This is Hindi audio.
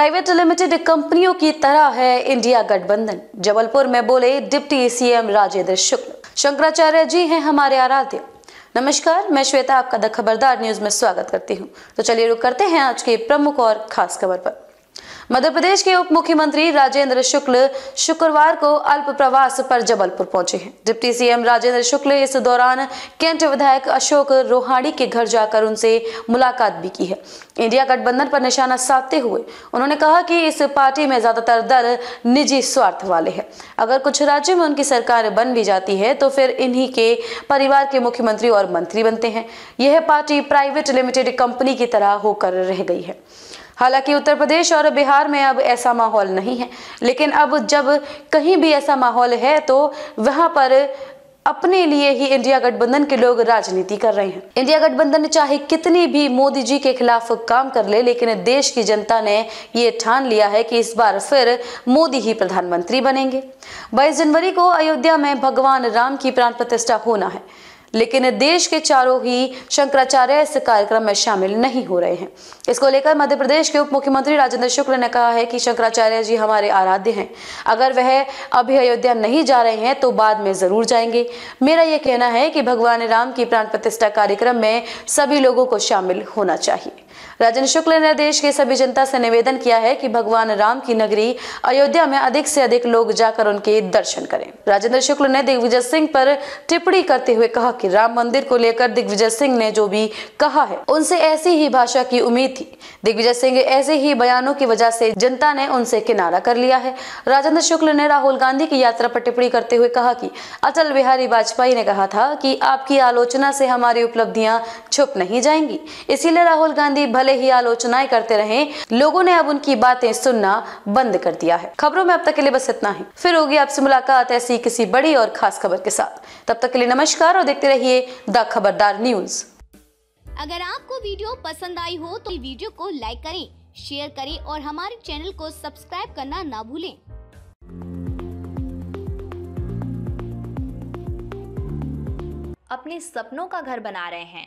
प्राइवेट लिमिटेड कंपनियों की तरह है इंडिया गठबंधन जबलपुर में बोले डिप्टी सीएम राजेंद्र शुक्ल शंकराचार्य जी हैं हमारे आराध्य नमस्कार मैं श्वेता आपका द खबरदार न्यूज में स्वागत करती हूं तो चलिए रुक करते हैं आज के प्रमुख और खास खबर पर मध्य प्रदेश के उप मुख्यमंत्री राजेंद्र शुक्ल शुक्रवार को अल्प प्रवास पर जबलपुर पहुंचे हैं डिप्टी सीएम राजेंद्र शुक्ल इस दौरान कैंट विधायक अशोक रोहाणी के घर जाकर उनसे मुलाकात भी की है इंडिया गठबंधन पर निशाना साधते हुए उन्होंने कहा कि इस पार्टी में ज्यादातर दल निजी स्वार्थ वाले हैं अगर कुछ राज्यों में उनकी सरकार बन भी जाती है तो फिर इन्हीं के परिवार के मुख्यमंत्री और मंत्री बनते हैं यह पार्टी प्राइवेट लिमिटेड कंपनी की तरह होकर रह गई है हालांकि उत्तर प्रदेश और बिहार में अब ऐसा माहौल नहीं है लेकिन अब जब कहीं भी ऐसा माहौल है तो वहां पर अपने लिए ही इंडिया गठबंधन के लोग राजनीति कर रहे हैं इंडिया गठबंधन चाहे कितनी भी मोदी जी के खिलाफ काम कर ले लेकिन देश की जनता ने ये ठान लिया है कि इस बार फिर मोदी ही प्रधानमंत्री बनेंगे 22 जनवरी को अयोध्या में भगवान राम की प्राण प्रतिष्ठा होना है लेकिन देश के चारों ही शंकराचार्य इस कार्यक्रम में शामिल नहीं हो रहे हैं इसको लेकर मध्य प्रदेश के उप मुख्यमंत्री राजेंद्र शुक्ल ने कहा है कि शंकराचार्य जी हमारे आराध्य हैं अगर वह अभी अयोध्या नहीं जा रहे हैं तो बाद में जरूर जाएंगे मेरा यह कहना है कि भगवान राम की प्राण प्रतिष्ठा कार्यक्रम में सभी लोगों को शामिल होना चाहिए राजन शुक्ल ने देश के सभी जनता से निवेदन किया है कि भगवान राम की नगरी अयोध्या में अधिक से अधिक लोग जाकर उनके दर्शन करें राजेंद्र शुक्ल ने दिग्विजय सिंह पर टिप्पणी करते हुए कहा कि राम मंदिर को लेकर दिग्विजय सिंह ने जो भी कहा है उनसे ऐसी ही भाषा की उम्मीद थी दिग्विजय सिंह ऐसे ही बयानों की वजह से जनता ने उनसे किनारा कर लिया है राजेंद्र शुक्ल ने राहुल गांधी की यात्रा पर टिप्पणी करते हुए कहा की अटल बिहारी वाजपेयी ने कहा था की आपकी आलोचना से हमारी उपलब्धियाँ छुप नहीं जाएंगी इसीलिए राहुल गांधी भले ही आलोचनाएं करते रहे लोगों ने अब उनकी बातें सुनना बंद कर दिया है खबरों में अब तक के लिए बस इतना ही फिर होगी आपसे मुलाकात ऐसी किसी बड़ी और खास खबर के साथ तब तक के लिए नमस्कार और देखते रहिए द खबरदार न्यूज अगर आपको वीडियो पसंद आई हो तो वीडियो को लाइक करें शेयर करें और हमारे चैनल को सब्सक्राइब करना ना भूलें अपने सपनों का घर बना रहे हैं